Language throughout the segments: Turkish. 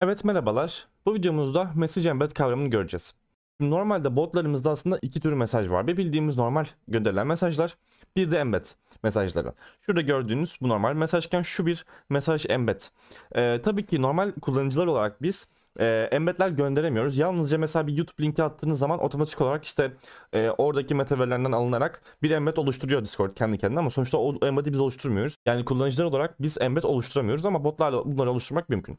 Evet merhabalar. Bu videomuzda Message Embed kavramını göreceğiz. Normalde botlarımızda aslında iki tür mesaj var. Bir bildiğimiz normal gönderilen mesajlar, bir de embed mesajları. Şurada gördüğünüz bu normal mesajken şu bir mesaj embed. Ee, tabii ki normal kullanıcılar olarak biz e, embedler gönderemiyoruz. Yalnızca mesela bir YouTube linki attığınız zaman otomatik olarak işte e, oradaki metaverilerinden alınarak bir embed oluşturuyor Discord kendi kendine ama sonuçta o embedi biz oluşturmuyoruz. Yani kullanıcılar olarak biz embed oluşturamıyoruz ama botlarla bunları oluşturmak mümkün.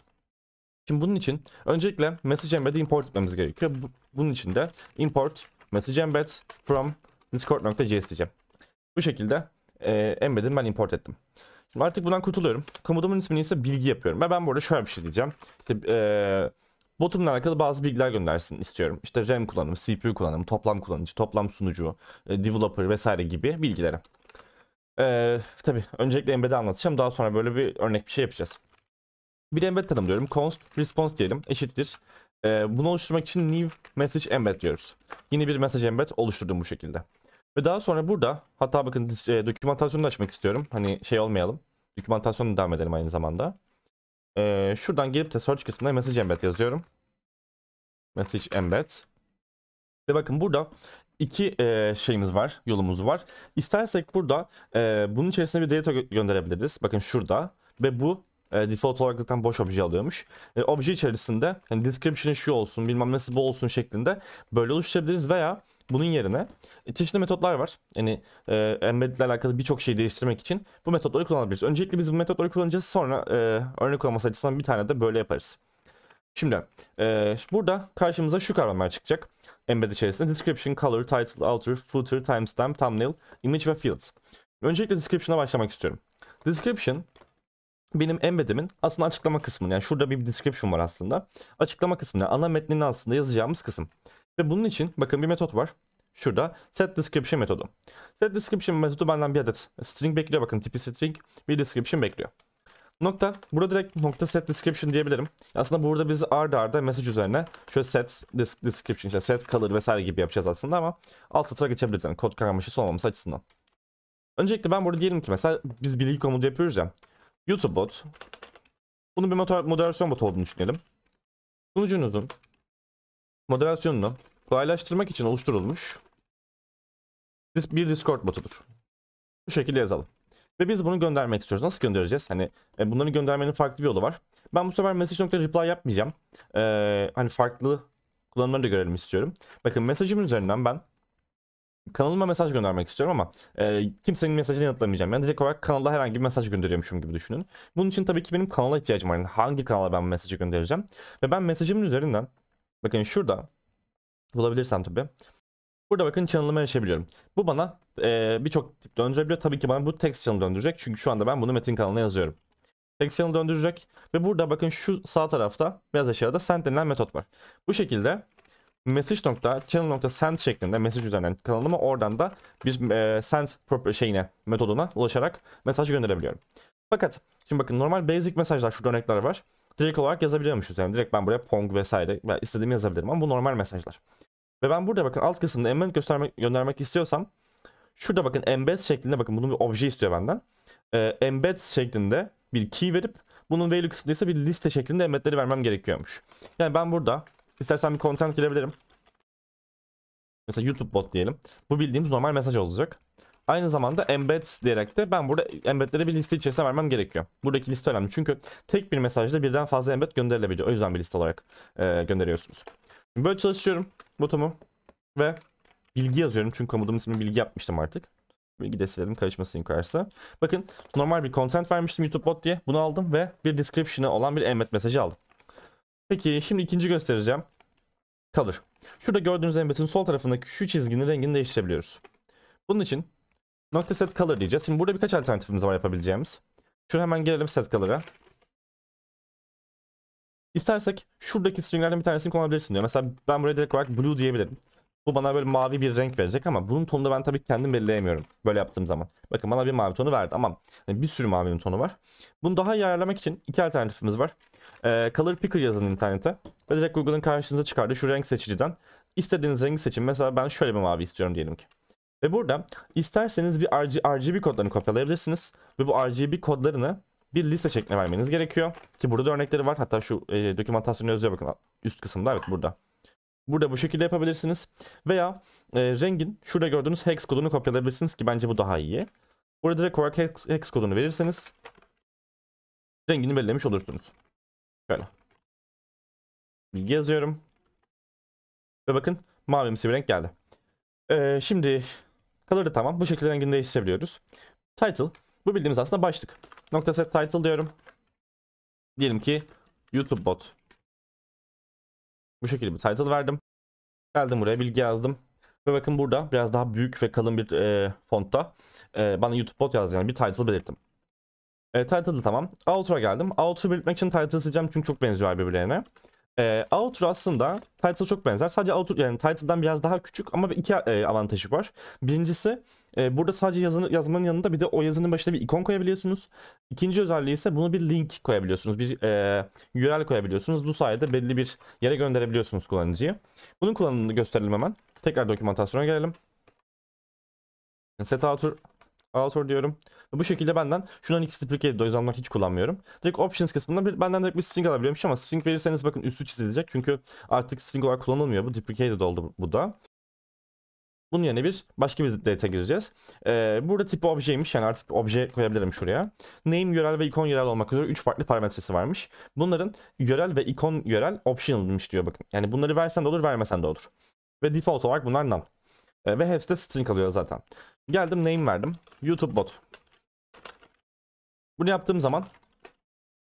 Şimdi bunun için öncelikle message embed'i import etmemiz gerekiyor. Bunun için de import message embed from discord.js diyeceğim. Bu şekilde e, embed'ini ben import ettim. Şimdi artık bundan kurtuluyorum. Komodumun ismini ise bilgi yapıyorum. Ve ben burada şöyle bir şey diyeceğim. İşte e, botumla alakalı bazı bilgiler göndersin istiyorum. İşte RAM kullanımı, CPU kullanımı, toplam kullanıcı, toplam sunucu, e, developer vesaire gibi bilgileri. E, tabii öncelikle embed'i anlatacağım. Daha sonra böyle bir örnek bir şey yapacağız bir embed tanımlıyorum. Const response diyelim eşittir. E, bunu oluşturmak için new message embed diyoruz. Yeni bir message embed oluşturdum bu şekilde. Ve daha sonra burada hatta bakın e, dokümantasyonu da açmak istiyorum. Hani şey olmayalım. Dokümantasyonu devam edelim aynı zamanda. E, şuradan gelip de search kısmına message embed yazıyorum. Message embed. Ve bakın burada iki e, şeyimiz var, yolumuz var. İstersek burada e, bunun içerisine bir data gö gönderebiliriz. Bakın şurada ve bu e, default olarak zaten boş obje alıyormuş. E, obje içerisinde hani description'ı şu olsun bilmem nesi bu olsun şeklinde böyle oluşturabiliriz veya bunun yerine e, çeşitli metotlar var. Yani e, embed ile alakalı birçok şeyi değiştirmek için bu metotları kullanabiliriz. Öncelikle biz bu metotları kullanacağız sonra e, örnek olması açısından bir tane de böyle yaparız. Şimdi e, burada karşımıza şu kavramlar çıkacak. Embed içerisinde description, color, title, outer, footer, timestamp, thumbnail, image ve fields. Öncelikle description'a başlamak istiyorum. Description benim embedimin aslında açıklama kısmını yani şurada bir description var aslında. Açıklama kısmını yani ana metnini aslında yazacağımız kısım. Ve bunun için bakın bir metot var. Şurada set description metodu. Set description metodu benden bir adet string bekliyor. Bakın tipi string bir description bekliyor. Nokta. Burada direkt nokta set description diyebilirim. Aslında burada biz arda arda message üzerine şöyle set description, işte set color vesaire gibi yapacağız aslında ama alt satıra geçebiliriz yani kod karmaşası olmaması açısından. Öncelikle ben burada diyelim ki mesela biz bilgi komutu yapıyoruz ya. YouTube bot. bunu bir moderasyon bot olduğunu düşünelim. Sunucunuzun moderasyonunu kolaylaştırmak için oluşturulmuş bir Discord botudur. Bu şekilde yazalım. Ve biz bunu göndermek istiyoruz. Nasıl göndereceğiz? Hani e, bunların göndermenin farklı bir yolu var. Ben bu sefer message.reply yapmayacağım. Ee, hani farklı kullanımları da görelim istiyorum. Bakın mesajımın üzerinden ben kanalıma mesaj göndermek istiyorum ama e, kimsenin mesajını yanıtlamayacağım. Yani direkt olarak kanala herhangi bir mesaj gönderiyormuşum gibi düşünün. Bunun için tabii ki benim kanala ihtiyacım var. Yani hangi kanala ben mesajı göndereceğim? Ve ben mesajımın üzerinden bakın şurada bulabilirsem tabii. Burada bakın channel'ıma erişebiliyorum. Bu bana e, birçok tip döndürebiliyor. Tabii ki bana bu text channel döndürecek. Çünkü şu anda ben bunu metin kanalına yazıyorum. Text channel döndürecek. Ve burada bakın şu sağ tarafta biraz aşağıda send denilen metot var. Bu şekilde message.channel.send şeklinde mesaj üzerinden kanalıma oradan da bir e, send şeyine metoduna ulaşarak mesaj gönderebiliyorum. Fakat şimdi bakın normal basic mesajlar şu örnekler var. Direkt olarak yazabiliyormuşuz yani direkt ben buraya pong vesaire ben istediğimi yazabilirim ama bu normal mesajlar. Ve ben burada bakın alt kısımda embed göstermek, göndermek istiyorsam şurada bakın embed şeklinde bakın bunun bir obje istiyor benden. E, embed şeklinde bir key verip bunun value kısmında ise bir liste şeklinde embedleri vermem gerekiyormuş. Yani ben burada İstersen bir content girebilirim. Mesela YouTube bot diyelim. Bu bildiğimiz normal mesaj olacak. Aynı zamanda embeds diyerek de ben burada embedlere bir liste içerisine vermem gerekiyor. Buradaki liste önemli çünkü tek bir mesajda birden fazla embed gönderilebiliyor. O yüzden bir liste olarak e, gönderiyorsunuz. böyle çalışıyorum botumu ve bilgi yazıyorum çünkü komutumun ismi bilgi yapmıştım artık. Bilgi de silelim karışmasın yukarısı. Bakın normal bir content vermiştim YouTube bot diye bunu aldım ve bir description'ı olan bir embed mesajı aldım. Peki şimdi ikinci göstereceğim. Kalır. Şurada gördüğünüz embeddin sol tarafındaki şu çizginin rengini değiştirebiliyoruz. Bunun için nokta set color diyeceğiz. Şimdi burada birkaç alternatifimiz var yapabileceğimiz. Şuraya hemen gelelim set color'a. İstersek şuradaki stringlerden bir tanesini kullanabilirsin diyor. Mesela ben buraya direkt olarak blue diyebilirim. Bu bana böyle mavi bir renk verecek ama bunun tonu da ben tabii kendim belirleyemiyorum. Böyle yaptığım zaman. Bakın bana bir mavi tonu verdi ama hani bir sürü mavinin tonu var. Bunu daha iyi ayarlamak için iki alternatifimiz var. Ee, Color Picker yazın internete. Ve direkt Google'ın karşınıza çıkardı şu renk seçiciden istediğiniz rengi seçin. Mesela ben şöyle bir mavi istiyorum diyelim ki. Ve burada isterseniz bir RGB kodlarını kopyalayabilirsiniz. Ve bu RGB kodlarını bir liste şeklinde vermeniz gerekiyor. Ki burada da örnekleri var. Hatta şu e, dokümantasyonu yazıyor bakın üst kısımda evet burada. Burada bu şekilde yapabilirsiniz. Veya e, rengin şurada gördüğünüz hex kodunu kopyalayabilirsiniz ki bence bu daha iyi. Burada direkt olarak hex, hex kodunu verirseniz rengini belirlemiş olursunuz. Şöyle. Bilgi yazıyorum. Ve bakın mavimsi bir renk geldi. Ee, şimdi da tamam. Bu şekilde rengini değiştirebiliyoruz. Title. Bu bildiğimiz aslında başlık. Nokta set title diyorum. Diyelim ki YouTube bot bu şekilde bir title verdim. Geldim buraya bilgi yazdım. Ve bakın burada biraz daha büyük ve kalın bir e, fontta e, bana YouTube bot yaz yani bir title belirttim. E, title'ı tamam. Outro'a geldim. Outro'u belirtmek için title seçeceğim çünkü çok benziyor birbirlerine. E, Outer aslında Title'a çok benzer. Sadece Outer yani Title'dan biraz daha küçük ama iki e, avantajı var. Birincisi e, burada sadece yazını, yazmanın yanında bir de o yazının başına bir ikon koyabiliyorsunuz. İkinci özelliği ise bunu bir link koyabiliyorsunuz. Bir e, URL koyabiliyorsunuz. Bu sayede belli bir yere gönderebiliyorsunuz kullanıcıyı. Bunun kullanımını gösterelim hemen. Tekrar dokümantasyona gelelim. Set Outer Author diyorum. Bu şekilde benden şundan ikisi duplicate ediyor. O yüzden hiç kullanmıyorum. Direkt options kısmından bir, benden direkt bir string alabiliyormuş ama string verirseniz bakın üstü çizilecek. Çünkü artık string olarak kullanılmıyor. Bu duplicated oldu bu da. Bunun yerine bir başka bir data gireceğiz. Ee, burada tip objeymiş yani artık obje koyabilirim şuraya. Name, yörel ve ikon yörel olmak üzere 3 farklı parametresi varmış. Bunların yörel ve ikon yörel optionalmış diyor bakın. Yani bunları versen de olur vermesen de olur. Ve default olarak bunlar none. E, ve hepsi de string alıyor zaten. Geldim name verdim. YouTube bot. Bunu yaptığım zaman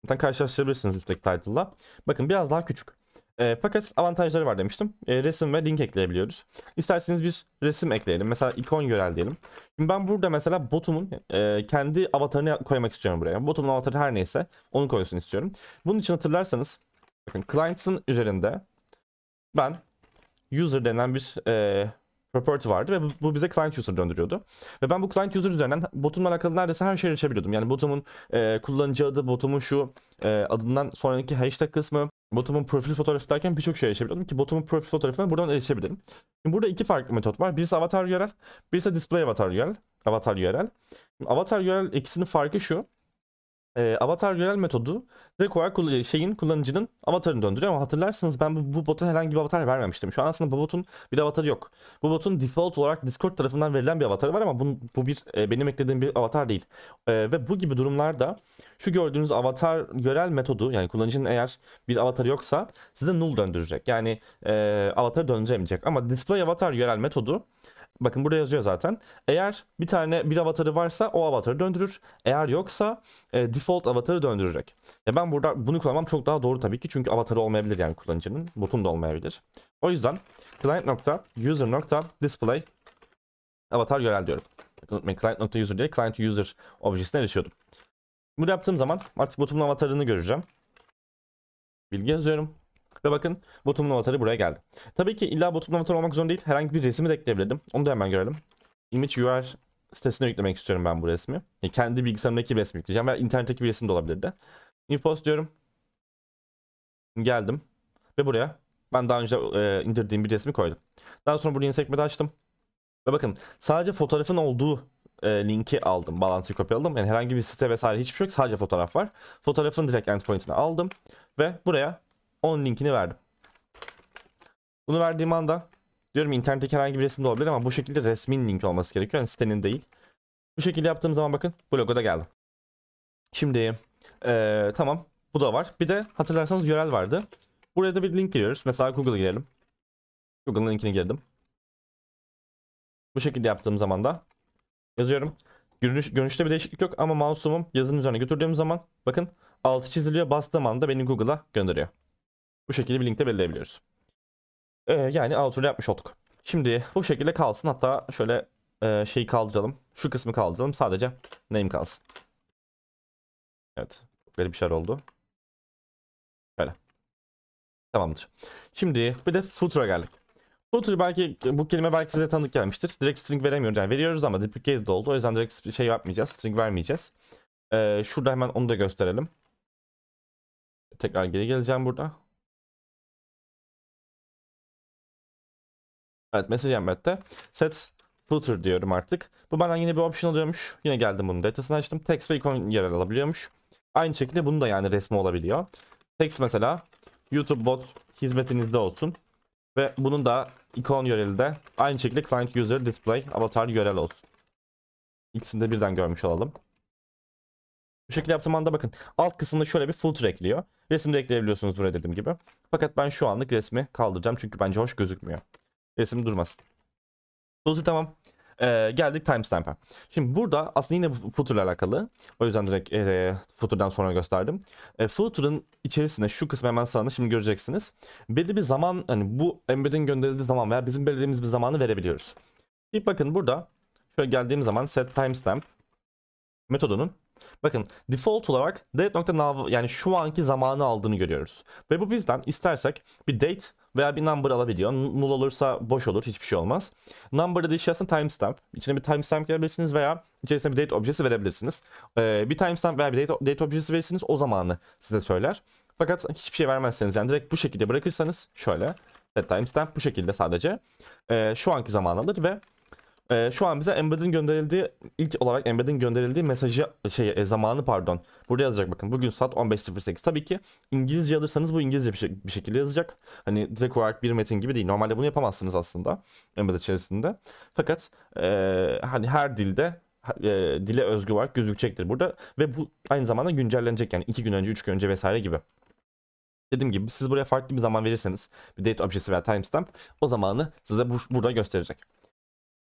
zaten karşılaştırabilirsiniz üstteki title'la. Bakın biraz daha küçük. E, fakat avantajları var demiştim. E, resim ve link ekleyebiliyoruz. İsterseniz bir resim ekleyelim. Mesela ikon görel diyelim. Şimdi ben burada mesela botumun e, kendi avatarını koymak istiyorum buraya. Botumun avatarı her neyse onu koysun istiyorum. Bunun için hatırlarsanız bakın clients'ın üzerinde ben user denen bir e, property vardı ve bu bize client user döndürüyordu. Ve ben bu client user üzerinden botumla alakalı neredeyse her şeyi erişebiliyordum. Yani botumun e, kullanıcı adı, botumun şu e, adından sonraki hashtag kısmı, botumun profil fotoğrafı derken birçok şeye erişebiliyordum ki botumun profil fotoğrafına buradan erişebilirim. Şimdi burada iki farklı metot var. Birisi avatar URL, birisi display avatar URL. Avatar URL. Avatar URL ikisinin farkı şu e, avatar görel metodu direkt olarak e, şeyin kullanıcının avatarını döndürüyor ama hatırlarsınız ben bu, bu bota herhangi bir avatar vermemiştim. Şu an aslında bu botun bir avatarı yok. Bu botun default olarak Discord tarafından verilen bir avatarı var ama bu, bu bir e, benim eklediğim bir avatar değil. E, ve bu gibi durumlarda şu gördüğünüz avatar görel metodu yani kullanıcının eğer bir avatarı yoksa size null döndürecek. Yani e, avatarı döndüremeyecek ama display avatar görel metodu Bakın burada yazıyor zaten. Eğer bir tane bir avatarı varsa o avatarı döndürür. Eğer yoksa e, default avatarı döndürecek. E ben burada bunu kullanmam çok daha doğru tabii ki. Çünkü avatarı olmayabilir yani kullanıcının. Butun da olmayabilir. O yüzden client nokta user nokta display avatar görel diyorum. Unutmayın client nokta user diye client user objesine erişiyordum. Bunu yaptığım zaman artık botumun avatarını göreceğim. Bilgi yazıyorum. Ve bakın botumun avatarı buraya geldi. Tabii ki illa botumun avatarı olmak zorunda değil. Herhangi bir resmi de ekleyebilirdim. Onu da hemen görelim. Image UR sitesine yüklemek istiyorum ben bu resmi. Yani kendi bilgisayarımdaki bir resmi yükleyeceğim. Veya internetteki bir resim de olabilirdi. Inpost diyorum. Geldim. Ve buraya ben daha önce e, indirdiğim bir resmi koydum. Daha sonra burayı yeni sekmede açtım. Ve bakın sadece fotoğrafın olduğu e, linki aldım. Bağlantıyı kopyaladım. Yani herhangi bir site vesaire hiçbir şey yok. Sadece fotoğraf var. Fotoğrafın direkt endpoint'ini aldım. Ve buraya 10 linkini verdim. Bunu verdiğim anda diyorum internetteki herhangi bir resim olabilir ama bu şekilde resmin link olması gerekiyor. Yani sitenin değil. Bu şekilde yaptığım zaman bakın bu logoda geldim. Şimdi ee, tamam bu da var. Bir de hatırlarsanız URL vardı. Buraya da bir link giriyoruz. Mesela Google'a girelim. Google'ın linkini girdim. Bu şekilde yaptığım zaman da yazıyorum. Görünüş, görünüşte bir değişiklik yok ama mouse'umu yazının üzerine götürdüğüm zaman bakın altı çiziliyor bastığım anda beni Google'a gönderiyor. Bu şekilde bir linkte belirleyebiliyoruz. Ee, yani outro yapmış olduk. Şimdi bu şekilde kalsın. Hatta şöyle e, şeyi kaldıralım. Şu kısmı kaldıralım. Sadece name kalsın. Evet. Böyle bir şeyler oldu. Böyle. Tamamdır. Şimdi bir de footer'a geldik. Footer belki bu kelime belki size tanıdık gelmiştir. Direkt string veremiyoruz. Yani veriyoruz ama duplicated oldu. O yüzden direkt şey yapmayacağız. String vermeyeceğiz. Ee, şurada hemen onu da gösterelim. Tekrar geri geleceğim burada. Evet mesaj emrette. Set footer diyorum artık. Bu bana yine bir option alıyormuş. Yine geldim bunun datasını açtım. Text ve ikon yer alabiliyormuş. Aynı şekilde bunu da yani resmi olabiliyor. Text mesela YouTube bot hizmetinizde olsun. Ve bunun da ikon yöreli de aynı şekilde client user display avatar yörel olsun. İkisini de birden görmüş olalım. Bu şekilde yaptığım anda bakın alt kısımda şöyle bir footer ekliyor. Resim de ekleyebiliyorsunuz buraya dediğim gibi. Fakat ben şu anlık resmi kaldıracağım çünkü bence hoş gözükmüyor. Resim durmasın. Futur tamam. Ee, geldik timestamp'e. Şimdi burada aslında yine footer'la alakalı. O yüzden direkt e, footer'dan sonra gösterdim. E, footer'ın içerisinde şu kısmı hemen sağında şimdi göreceksiniz. Belli bir zaman hani bu embedin gönderildiği zaman veya bizim belirlediğimiz bir zamanı verebiliyoruz. Bir bakın burada şöyle geldiğim zaman set timestamp metodunun Bakın default olarak date.now yani şu anki zamanı aldığını görüyoruz. Ve bu bizden istersek bir date veya bir number alabiliyor. Null olursa boş olur hiçbir şey olmaz. Number'da da şey aslında timestamp. İçine bir timestamp verebilirsiniz veya içerisine bir date objesi verebilirsiniz. Ee, bir timestamp veya bir date, date objesi verirsiniz o zamanı size söyler. Fakat hiçbir şey vermezseniz yani direkt bu şekilde bırakırsanız şöyle. Set timestamp bu şekilde sadece. Ee, şu anki zaman alır ve e, şu an bize embed'in gönderildiği ilk olarak embed'in gönderildiği mesajı şey e, zamanı pardon. Burada yazacak bakın. Bugün saat 15.08. Tabii ki İngilizce alırsanız bu İngilizce bir, şey, bir şekilde yazacak. Hani direkt olarak bir metin gibi değil. Normalde bunu yapamazsınız aslında embed içerisinde. Fakat e, hani her dilde e, dile özgü olarak gözükecektir burada ve bu aynı zamanda güncellenecek yani iki gün önce üç gün önce vesaire gibi. Dediğim gibi siz buraya farklı bir zaman verirseniz bir date objesi veya timestamp o zamanı size bu, burada gösterecek.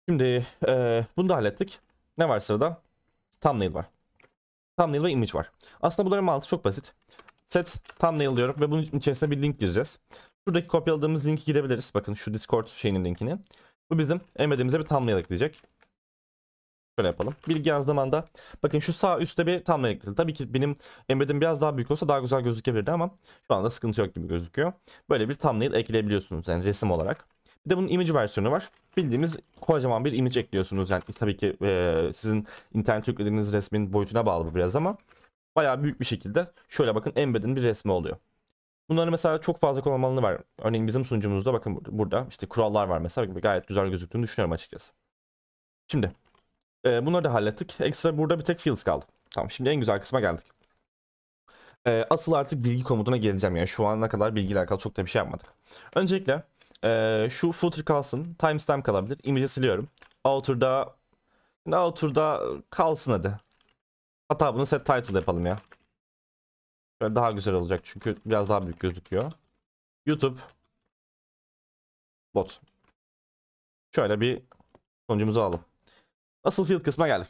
Şimdi e, bunu da hallettik. Ne var sırada? Thumbnail var. Thumbnail ve image var. Aslında bunların mantığı çok basit. Set thumbnail diyorum ve bunun içerisine bir link gireceğiz. Şuradaki kopyaladığımız linki girebiliriz. Bakın şu Discord şeyinin linkini. Bu bizim emredimize bir thumbnail ekleyecek. Şöyle yapalım. Bilgi yazdığım anda bakın şu sağ üstte bir thumbnail ekledi. Tabii ki benim emredim biraz daha büyük olsa daha güzel gözükebilirdi ama şu anda sıkıntı yok gibi gözüküyor. Böyle bir thumbnail ekleyebiliyorsunuz yani resim olarak de bunun image versiyonu var. Bildiğimiz kocaman bir image ekliyorsunuz. Yani tabii ki e, sizin internet yüklediğiniz resmin boyutuna bağlı bu biraz ama bayağı büyük bir şekilde şöyle bakın embed'in bir resmi oluyor. Bunların mesela çok fazla kullanım var. Örneğin bizim sunucumuzda bakın burada işte kurallar var mesela gayet güzel gözüktüğünü düşünüyorum açıkçası. Şimdi e, bunları da hallettik. Ekstra burada bir tek fields kaldı. Tamam şimdi en güzel kısma geldik. E, asıl artık bilgi komutuna geleceğim yani şu ana kadar bilgiyle alakalı çok da bir şey yapmadık. Öncelikle e, şu footer kalsın. Timestamp kalabilir. Image'i siliyorum. Outer'da Outer'da kalsın hadi. Hatta bunu set title yapalım ya. Böyle daha güzel olacak çünkü biraz daha büyük gözüküyor. YouTube bot. Şöyle bir sonucumuzu alalım. Asıl field kısmına geldik.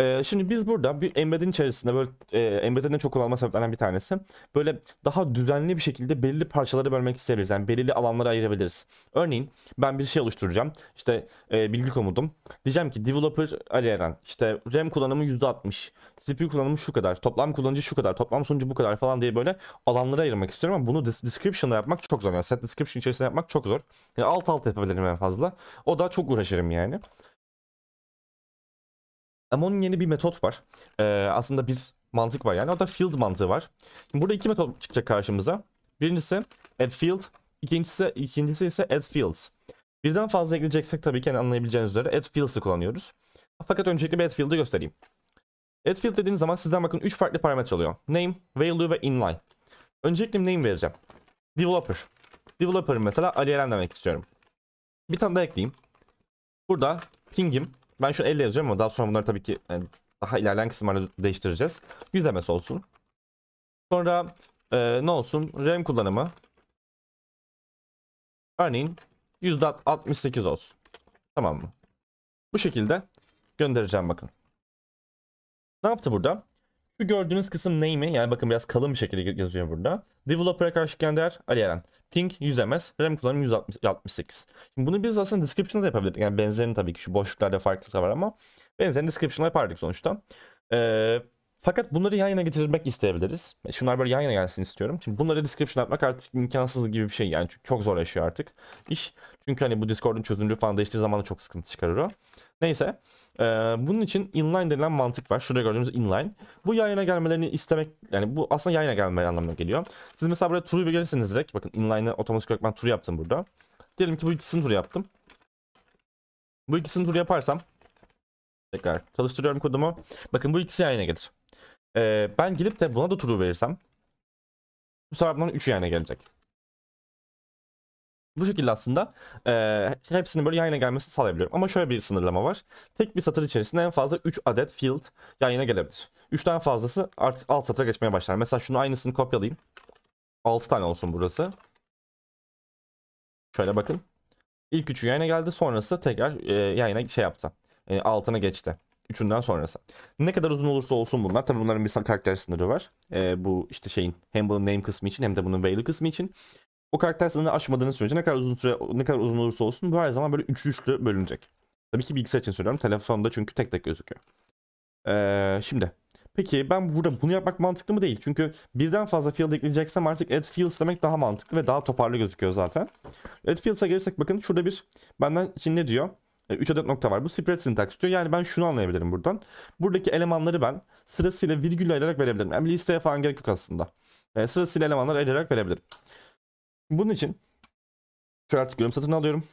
Ee, şimdi biz burada bir embedding içerisinde böyle embed'in embedding'de çok kullanılma sebeplerinden bir tanesi. Böyle daha düzenli bir şekilde belli parçalara bölmek isteriz. Yani belirli alanlara ayırabiliriz. Örneğin ben bir şey oluşturacağım. işte e, bilgi komutum. Diyeceğim ki developer Ali Eren. İşte RAM kullanımı %60. CPU kullanımı şu kadar. Toplam kullanıcı şu kadar. Toplam sunucu bu kadar falan diye böyle alanlara ayırmak istiyorum. Ama bunu description'da yapmak çok zor. Yani set description içerisinde yapmak çok zor. Yani alt alt yapabilirim en fazla. O da çok uğraşırım yani. Ama onun yeni bir metot var. Ee, aslında biz mantık var yani. o da field mantığı var. Şimdi burada iki metot çıkacak karşımıza. Birincisi add field. İkincisi, ikincisi ise add fields. Birden fazla ekleyeceksek tabii ki yani anlayabileceğiniz üzere add fields'ı kullanıyoruz. Fakat öncelikle bir add field'ı göstereyim. Add field dediğiniz zaman sizden bakın 3 farklı parametre oluyor. Name, value ve inline. Öncelikle name vereceğim. Developer. Developer mesela Ali Eren demek istiyorum. Bir tane daha ekleyeyim. Burada ping'im ben şu elle yazacağım ama daha sonra bunları tabii ki yani daha ilerleyen kısımlarda değiştireceğiz. 100 ms olsun. Sonra e, ne olsun? RAM kullanımı. Örneğin %68 olsun. Tamam mı? Bu şekilde göndereceğim bakın. Ne yaptı burada? Şu gördüğünüz kısım neymi? Yani bakın biraz kalın bir şekilde yazıyor burada. Developer'a karşı gönder Ali Eren. Ping 100 MS, RAM kullanım 168. Şimdi bunu biz aslında description'da da yapabilirdik. Yani benzerini tabii ki şu boşluklarda farklılıklar var ama benzerini description'da yapardık sonuçta. Ee, fakat bunları yan yana getirmek isteyebiliriz. Şunlar böyle yan yana gelsin istiyorum. Şimdi bunları description yapmak artık imkansız gibi bir şey yani çok zorlaşıyor artık. İş çünkü hani bu Discord'un çözünürlüğü falan değiştiği zaman da çok sıkıntı çıkarır o. Neyse. E, bunun için inline denilen mantık var. Şurada gördüğünüz inline. Bu yayına gelmelerini istemek yani bu aslında yayına yana gelme anlamına geliyor. Siz mesela buraya true verirseniz direkt bakın inline'ı otomatik olarak ben true yaptım burada. Diyelim ki bu ikisini true yaptım. Bu ikisini true yaparsam tekrar çalıştırıyorum kodumu. Bakın bu ikisi yayına yana gelir. E, ben gelip de buna da true verirsem bu sefer bunun 3 yayına gelecek. Bu şekilde aslında e, hepsinin böyle yan gelmesi sağlayabiliyorum. Ama şöyle bir sınırlama var. Tek bir satır içerisinde en fazla 3 adet field yan yana gelebilir. 3'ten fazlası artık alt satıra geçmeye başlar. Mesela şunu aynısını kopyalayayım. 6 tane olsun burası. Şöyle bakın. İlk üçü yayına geldi. Sonrası tekrar e, yayına şey yaptı. E, altına geçti. Üçünden sonrası. Ne kadar uzun olursa olsun bunlar. Tabii bunların bir karakter sınırı var. E, bu işte şeyin hem bunun name kısmı için hem de bunun value kısmı için. O karakter sınırını aşmadığınız sürece ne kadar uzun süre ne kadar uzun olursa olsun bu her zaman böyle üçlü üçlü bölünecek. Tabii ki bilgisayar için söylüyorum. Telefonda çünkü tek tek gözüküyor. Ee, şimdi Peki ben burada bunu yapmak mantıklı mı değil? Çünkü birden fazla field ekleyeceksem artık add fields demek daha mantıklı ve daha toparlı gözüküyor zaten. Add fields'a gelirsek bakın şurada bir benden şimdi ne diyor? 3 e, adet nokta var. Bu spread syntax diyor. Yani ben şunu anlayabilirim buradan. Buradaki elemanları ben sırasıyla virgül ayırarak verebilirim. Yani listeye falan gerek yok aslında. E, sırasıyla elemanları ayırarak verebilirim. Bunun için şu artikülüm satın alıyorum.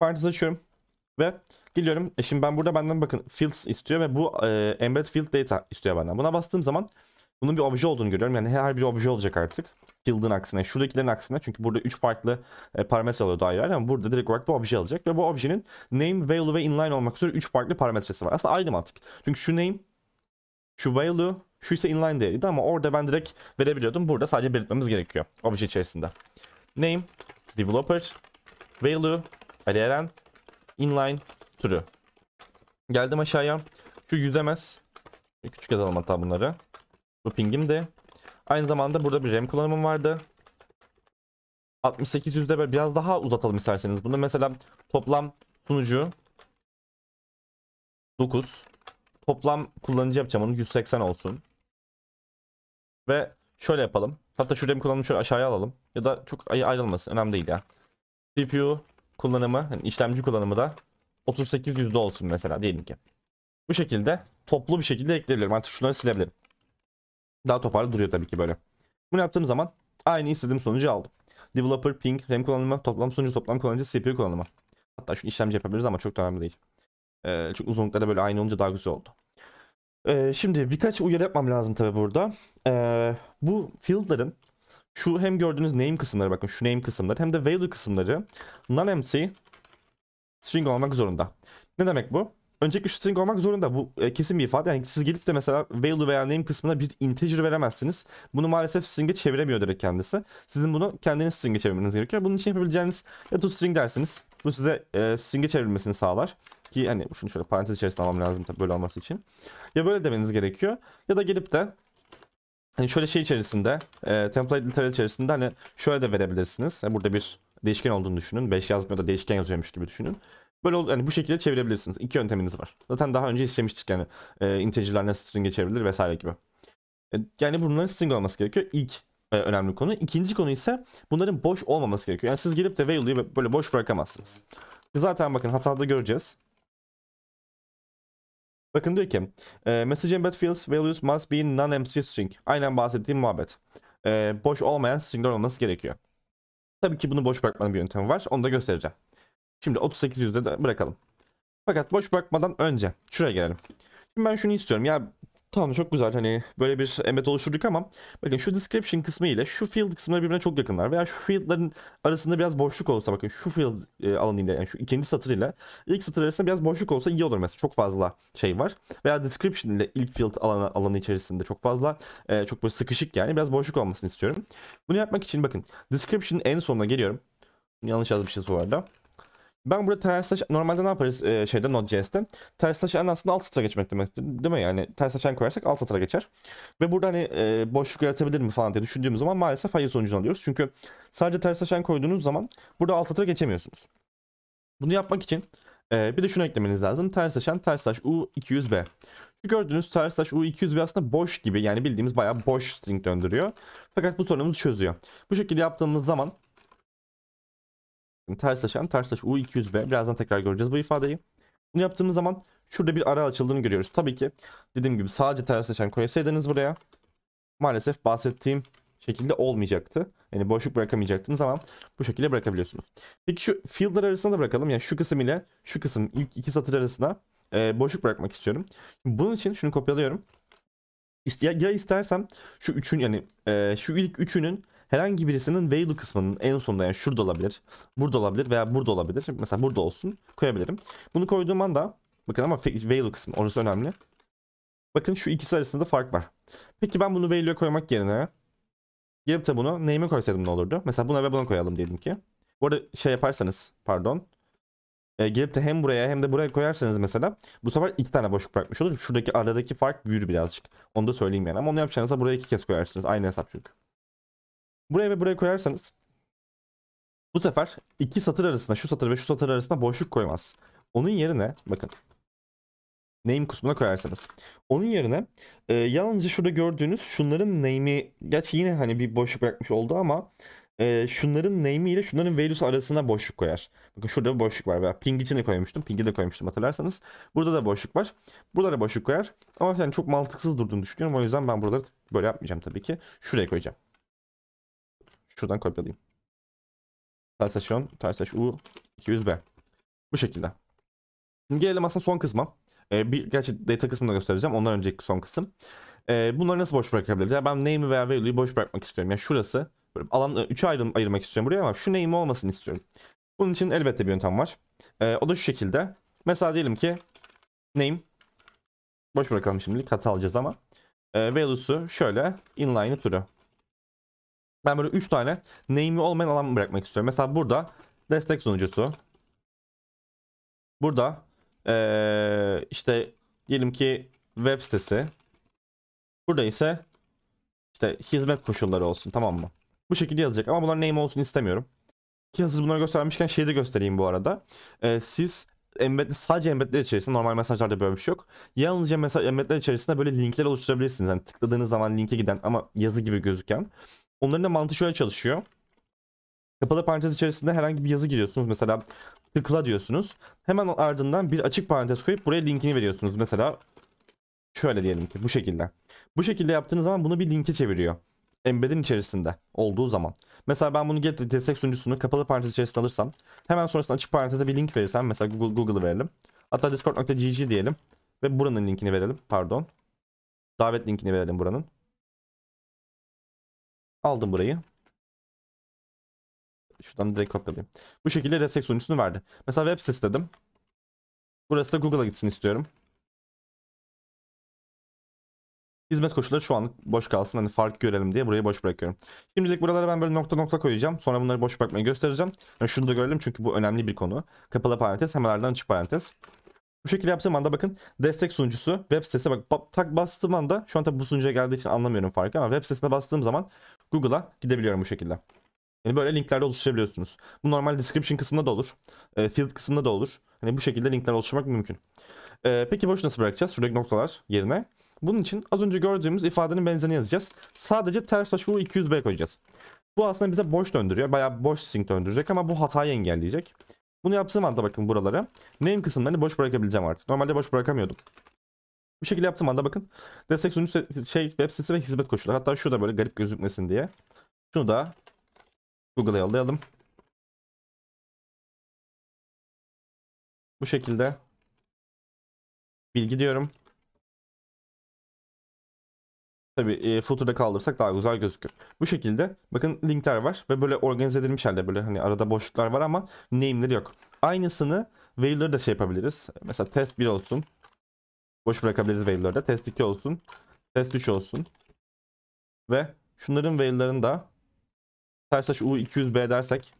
Parantez açıyorum ve geliyorum. E şimdi ben burada benden bakın fields istiyor ve bu e, embed field data istiyor benden. Buna bastığım zaman bunun bir obje olduğunu görüyorum. Yani her bir obje olacak artık. Field'ın aksine, şuradakilerin aksine. Çünkü burada 3 farklı e, parametre alıyordu ayrı ayrı ama burada direkt olarak bu obje alacak. Ve bu objenin name, value ve inline olmak üzere 3 farklı parametresi var. Aslında aynı mantık. Çünkü şu name, şu value, şu ise inline değeriydi ama orada ben direkt verebiliyordum. Burada sadece belirtmemiz gerekiyor obje içerisinde. Name, developer, value, Ali Eren, inline, true. Geldim aşağıya. Şu yüzemez. Küçük yazalım hatta bunları. Bu pingim de. Aynı zamanda burada bir RAM kullanımım vardı. 68 yüzde biraz daha uzatalım isterseniz. Bunu mesela toplam sunucu 9. Toplam kullanıcı yapacağım onu 180 olsun. Ve şöyle yapalım. Hatta şuraya bir kullanımı şöyle aşağıya alalım. Ya da çok ayrılmasın. Önemli değil ya. CPU kullanımı, yani işlemci kullanımı da 38 olsun mesela diyelim ki. Bu şekilde toplu bir şekilde ekleyebilirim. Artık şunları silebilirim. Daha toparlı duruyor tabii ki böyle. Bunu yaptığım zaman aynı istediğim sonucu aldım. Developer, ping, RAM kullanımı, toplam sonucu, toplam kullanıcı, CPU kullanımı. Hatta şu işlemci yapabiliriz ama çok da önemli değil. Ee, çünkü uzunlukları böyle aynı olunca daha güzel oldu. Ee, şimdi birkaç uyarı yapmam lazım tabi burada. Ee, bu field'ların şu hem gördüğünüz name kısımları bakın şu name kısımları hem de value kısımları non empty string olmak zorunda. Ne demek bu? Öncelikle şu string olmak zorunda. Bu e, kesin bir ifade. Yani siz gelip de mesela value veya name kısmına bir integer veremezsiniz. Bunu maalesef string'e çeviremiyor direkt kendisi. Sizin bunu kendiniz string'e çevirmeniz gerekiyor. Bunun için yapabileceğiniz ya to string dersiniz. Bu size e, string'e çevrilmesini sağlar. Ki hani şunu şöyle parantez içerisinde almam lazım tabii böyle olması için. Ya böyle demeniz gerekiyor. Ya da gelip de hani şöyle şey içerisinde e, template literal içerisinde hani şöyle de verebilirsiniz. Yani burada bir değişken olduğunu düşünün. 5 yazmıyor da değişken yazıyormuş gibi düşünün. Böyle yani bu şekilde çevirebilirsiniz. İki yönteminiz var. Zaten daha önce işlemiştik yani e, integer'ler nasıl string'e çevrilir vesaire gibi. E, yani bunların string olması gerekiyor. İlk e, önemli konu. İkinci konu ise bunların boş olmaması gerekiyor. Yani siz girip de value'yu böyle boş bırakamazsınız. Zaten bakın hatada göreceğiz. Bakın diyor ki e, message embed fields values must be non-empty string. Aynen bahsettiğim muhabbet. E, boş olmayan stringler olması gerekiyor. Tabii ki bunu boş bırakmanın bir yöntemi var. Onu da göstereceğim. Şimdi 38 yüzde de bırakalım. Fakat boş bırakmadan önce şuraya gelelim. Şimdi ben şunu istiyorum. Ya tamam çok güzel hani böyle bir emet oluşturduk ama bakın şu description kısmı ile şu field kısımları birbirine çok yakınlar. Veya şu fieldların arasında biraz boşluk olsa bakın şu field e, alanı ile yani şu ikinci satır ile ilk satır arasında biraz boşluk olsa iyi olur mesela. Çok fazla şey var. Veya description ile ilk field alanı, alanı içerisinde çok fazla e, çok böyle sıkışık yani biraz boşluk olmasını istiyorum. Bunu yapmak için bakın description en sonuna geliyorum. Yanlış yazmışız bu arada. Ben burada ters normalde ne yaparız e, şeyde Node.js'te? Ters taşıyan aslında alt satıra geçmek demek değil mi? Yani ters taşıyan koyarsak alt satıra geçer. Ve burada hani e, boşluk yaratabilir mi falan diye düşündüğümüz zaman maalesef hayır sonucunu alıyoruz. Çünkü sadece ters taşıyan koyduğunuz zaman burada alt satıra geçemiyorsunuz. Bunu yapmak için e, bir de şunu eklemeniz lazım. Ters taşıyan ters taş U200B. Şu gördüğünüz ters taş U200B aslında boş gibi yani bildiğimiz bayağı boş string döndürüyor. Fakat bu sorunumuzu çözüyor. Bu şekilde yaptığımız zaman Şimdi ters taşan ters taş u 200 b Birazdan tekrar göreceğiz bu ifadeyi. Bunu yaptığımız zaman şurada bir ara açıldığını görüyoruz. Tabii ki dediğim gibi sadece ters taşan koysaydınız buraya maalesef bahsettiğim şekilde olmayacaktı. Yani boşluk bırakamayacaktınız ama bu şekilde bırakabiliyorsunuz. Peki şu field'lar arasında da bırakalım. Yani şu kısım ile şu kısım ilk iki satır arasında e, boşluk bırakmak istiyorum. Şimdi bunun için şunu kopyalıyorum. İste, ya istersem şu üçün yani e, şu ilk üçünün herhangi birisinin value kısmının en sonunda yani şurada olabilir, burada olabilir veya burada olabilir. Mesela burada olsun koyabilirim. Bunu koyduğum anda bakın ama value kısmı orası önemli. Bakın şu ikisi arasında fark var. Peki ben bunu value'ya koymak yerine gelip de bunu name'e koysaydım ne olurdu? Mesela buna ve buna koyalım diyelim ki. Bu arada şey yaparsanız pardon e, gelip de hem buraya hem de buraya koyarsanız mesela bu sefer iki tane boşluk bırakmış olur. Şuradaki aradaki fark büyür birazcık. Onu da söyleyeyim yani. Ama onu yapacağınızda buraya iki kez koyarsınız. Aynı hesap çünkü. Buraya ve buraya koyarsanız bu sefer iki satır arasında şu satır ve şu satır arasında boşluk koymaz. Onun yerine bakın name kısmına koyarsanız. Onun yerine e, yalnızca şurada gördüğünüz şunların name'i gerçi yine hani bir boşluk bırakmış oldu ama e, şunların name'i ile şunların values arasında boşluk koyar. Bakın şurada bir boşluk var. Ben ping için de koymuştum. Ping'i de koymuştum hatırlarsanız. Burada da boşluk var. Burada da boşluk koyar. Ama yani çok mantıksız durduğunu düşünüyorum. O yüzden ben buraları böyle yapmayacağım tabii ki. Şuraya koyacağım. Şuradan kopyalayayım. Tersasyon, tersaş U, 200B. Bu şekilde. Şimdi gelelim aslında son kısma. Ee, bir, gerçi data kısmını da göstereceğim. Ondan önceki son kısım. Ee, bunları nasıl boş bırakabiliriz? Yani ben name'i veya value'yu boş bırakmak istiyorum. Yani şurası böyle alan 3'e ayrı, ayırmak istiyorum buraya ama şu name olmasın istiyorum. Bunun için elbette bir yöntem var. Ee, o da şu şekilde. Mesela diyelim ki name boş bırakalım şimdilik hata alacağız ama. Ee, value'su şöyle inline türü. Ben böyle 3 tane name'i olmayan alan bırakmak istiyorum. Mesela burada destek sunucusu. Burada ee, işte diyelim ki web sitesi. Burada ise işte hizmet koşulları olsun tamam mı? Bu şekilde yazacak ama bunlar name olsun istemiyorum. Ki hazır bunları göstermişken şeyi de göstereyim bu arada. Ee, siz embed, sadece embedler içerisinde normal mesajlarda böyle bir şey yok. Yalnızca mesaj embedler içerisinde böyle linkler oluşturabilirsiniz. Yani tıkladığınız zaman linke giden ama yazı gibi gözüken Onların da mantığı şöyle çalışıyor. Kapalı parantez içerisinde herhangi bir yazı giriyorsunuz. Mesela tıkla diyorsunuz. Hemen ardından bir açık parantez koyup buraya linkini veriyorsunuz. Mesela şöyle diyelim ki bu şekilde. Bu şekilde yaptığınız zaman bunu bir linke çeviriyor. Embed'in içerisinde olduğu zaman. Mesela ben bunu gelip destek sunucusunu kapalı parantez içerisinde alırsam hemen sonrasında açık parantezde bir link verirsem mesela Google Google'ı verelim. Hatta discord.gg diyelim ve buranın linkini verelim pardon. Davet linkini verelim buranın. Aldım burayı. Şuradan direkt kopyalayayım. Bu şekilde destek sunucusunu verdi. Mesela web sitesi dedim. Burası da Google'a gitsin istiyorum. Hizmet koşulları şu anlık boş kalsın. Hani fark görelim diye burayı boş bırakıyorum. Şimdilik buralara ben böyle nokta nokta koyacağım. Sonra bunları boş bırakmayı göstereceğim. Yani şunu da görelim çünkü bu önemli bir konu. Kapalı parantez, hemenlerden açık parantez. Bu şekilde yaptığım anda bakın destek sunucusu web sitesine bak tak bastığım anda şu an tabi bu sunucuya geldiği için anlamıyorum farkı ama web sitesine bastığım zaman Google'a gidebiliyorum bu şekilde. Yani böyle linklerde oluşturabiliyorsunuz. Bu normal description kısmında da olur. E, field kısmında da olur. Hani bu şekilde linkler oluşturmak mümkün. E, peki boş nasıl bırakacağız? Şuradaki noktalar yerine. Bunun için az önce gördüğümüz ifadenin benzerini yazacağız. Sadece ters taşvuru 200B koyacağız. Bu aslında bize boş döndürüyor. Bayağı boş string döndürecek ama bu hatayı engelleyecek. Bunu yaptığım anda bakın buraları. Name kısımlarını boş bırakabileceğim artık. Normalde boş bırakamıyordum. Bu şekilde yaptığım anda bakın destek sunucu şey web sitesi ve hizmet koşulları. Hatta şu da böyle garip gözükmesin diye. Şunu da Google'a yollayalım. Bu şekilde bilgi diyorum. Tabi e, footer'da kaldırsak daha güzel gözükür. Bu şekilde bakın linkler var ve böyle organize edilmiş halde böyle hani arada boşluklar var ama name'leri yok. Aynısını value'ları da şey yapabiliriz. Mesela test 1 olsun. Boş bırakabiliriz veil'ları Test 2 olsun. Test 3 olsun. Ve şunların veil'larını da Tersaç U200B dersek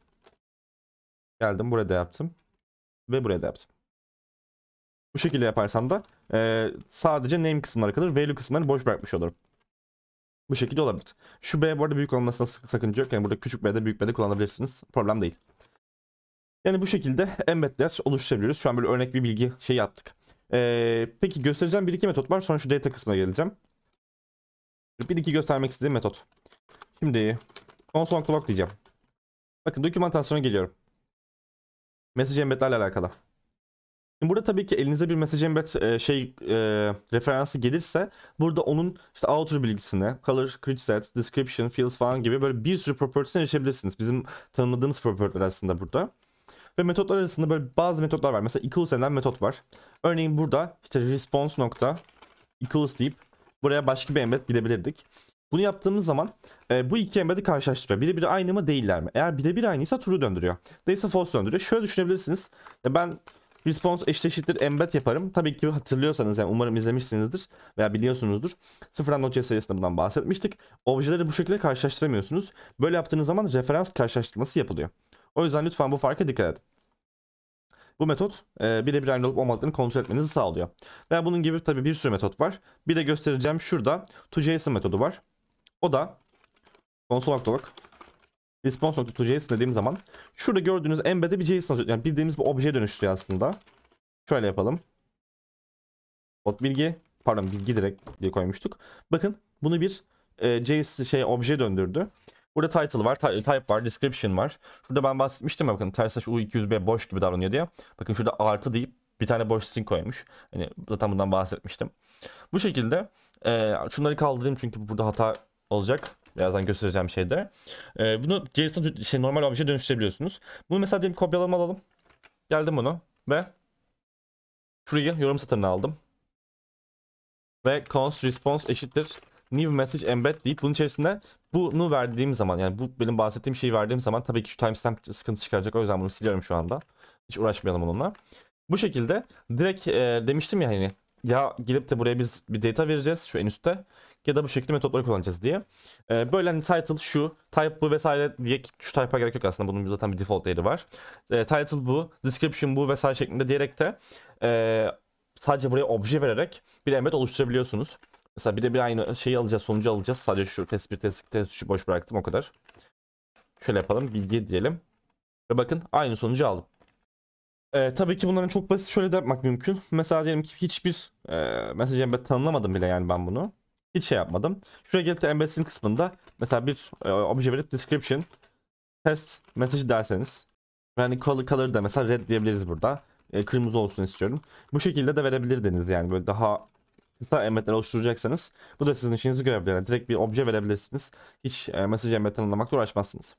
geldim burada yaptım. Ve buraya da yaptım. Bu şekilde yaparsam da e, sadece name kısımları kalır. Value kısımlarını boş bırakmış olurum. Bu şekilde olabilir. Şu B bu arada büyük olmasına sakınca yok. Yani burada küçük B'de büyük B'de kullanabilirsiniz. Problem değil. Yani bu şekilde embedler oluşturabiliyoruz. Şu an böyle örnek bir bilgi şey yaptık. Ee, peki göstereceğim bir iki metot var. Sonra şu data kısmına geleceğim. Bir iki göstermek istediğim metot. Şimdi console clock diyeceğim. Bakın dokümantasyona geliyorum. Mesaj embedlerle alakalı. Şimdi burada tabii ki elinize bir mesaj embed e, şey e, referansı gelirse burada onun işte outer bilgisine, color, grid set, description, fields falan gibi böyle bir sürü propertiesine erişebilirsiniz. Bizim tanımladığımız propertiler aslında burada. Ve metotlar arasında böyle bazı metotlar var. Mesela equals denilen metot var. Örneğin burada işte response nokta equals deyip buraya başka bir embed gidebilirdik. Bunu yaptığımız zaman e, bu iki embedi karşılaştırıyor. Birebir aynı mı değiller mi? Eğer birebir aynıysa true döndürüyor. Değilse false döndürüyor. Şöyle düşünebilirsiniz. E, ben response eşittir embed yaparım. Tabii ki hatırlıyorsanız yani umarım izlemişsinizdir veya biliyorsunuzdur. Sıfırdan not serisinde bundan bahsetmiştik. Objeleri bu şekilde karşılaştıramıyorsunuz. Böyle yaptığınız zaman referans karşılaştırması yapılıyor. O yüzden lütfen bu farka dikkat edin. Bu metot e, birebir aynı olup olmadıklarını kontrol etmenizi sağlıyor. Ve bunun gibi tabi bir sürü metot var. Bir de göstereceğim şurada toJSON metodu var. O da console.log response.toJSON dediğim zaman şurada gördüğünüz embed'e bir JSON yani bildiğimiz bir obje dönüştürüyor aslında. Şöyle yapalım. Ot bilgi pardon bilgi direkt diye koymuştuk. Bakın bunu bir e, JSON şey obje döndürdü. Burada title var, type var, description var. Şurada ben bahsetmiştim ya bakın terslash u200b boş gibi davranıyor diye. Bakın şurada artı deyip bir tane boş string koymuş. Hani zaten bundan bahsetmiştim. Bu şekilde e, şunları kaldırayım çünkü burada hata olacak. Birazdan göstereceğim şeyde. E, bunu JSON şey, normal bir şey dönüştürebiliyorsunuz. Bunu mesela diyelim kopyalama alalım. Geldim bunu ve şurayı yorum satırına aldım. Ve cons response eşittir new message embed deyip bunun içerisinde bunu verdiğim zaman yani bu benim bahsettiğim şeyi verdiğim zaman tabii ki şu timestamp sıkıntı çıkaracak. O yüzden bunu siliyorum şu anda. Hiç uğraşmayalım onunla. Bu şekilde direkt e, demiştim ya hani ya gelip de buraya biz bir data vereceğiz şu en üstte ya da bu şekilde metotları kullanacağız diye. E, böyle hani title şu, type bu vesaire diye şu type'a gerek yok aslında bunun zaten bir default değeri var. E, title bu, description bu vesaire şeklinde diyerek de e, sadece buraya obje vererek bir embed oluşturabiliyorsunuz. Mesela birebir aynı şeyi alacağız, sonucu alacağız. Sadece şu test 1, test 2, boş bıraktım o kadar. Şöyle yapalım, bilgi diyelim. Ve bakın aynı sonucu aldım. Ee, tabii ki bunların çok basit şöyle de yapmak mümkün. Mesela diyelim ki hiçbir e, mesaj embed tanımlamadım bile yani ben bunu. Hiç şey yapmadım. Şuraya gelip de embedsin kısmında mesela bir e, obje verip description test mesajı derseniz. Yani color, color da mesela red diyebiliriz burada. E, kırmızı olsun istiyorum. Bu şekilde de verebilirdiniz yani böyle daha kısa emretler oluşturacaksanız bu da sizin işinizi görebilir. Yani direkt bir obje verebilirsiniz. Hiç e, mesaj emretini anlamakla uğraşmazsınız.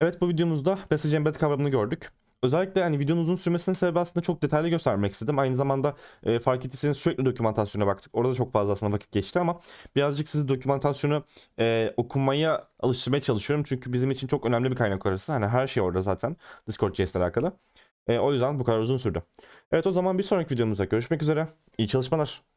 Evet bu videomuzda mesaj embed kavramını gördük. Özellikle hani videonun uzun sürmesinin sebebi aslında çok detaylı göstermek istedim. Aynı zamanda e, fark ettiyseniz sürekli dokümantasyona baktık. Orada çok fazla aslında vakit geçti ama birazcık sizi dokümantasyonu e, okumaya alıştırmaya çalışıyorum. Çünkü bizim için çok önemli bir kaynak orası. Hani her şey orada zaten Discord ile alakalı. E, o yüzden bu kadar uzun sürdü. Evet o zaman bir sonraki videomuzda görüşmek üzere. İyi çalışmalar.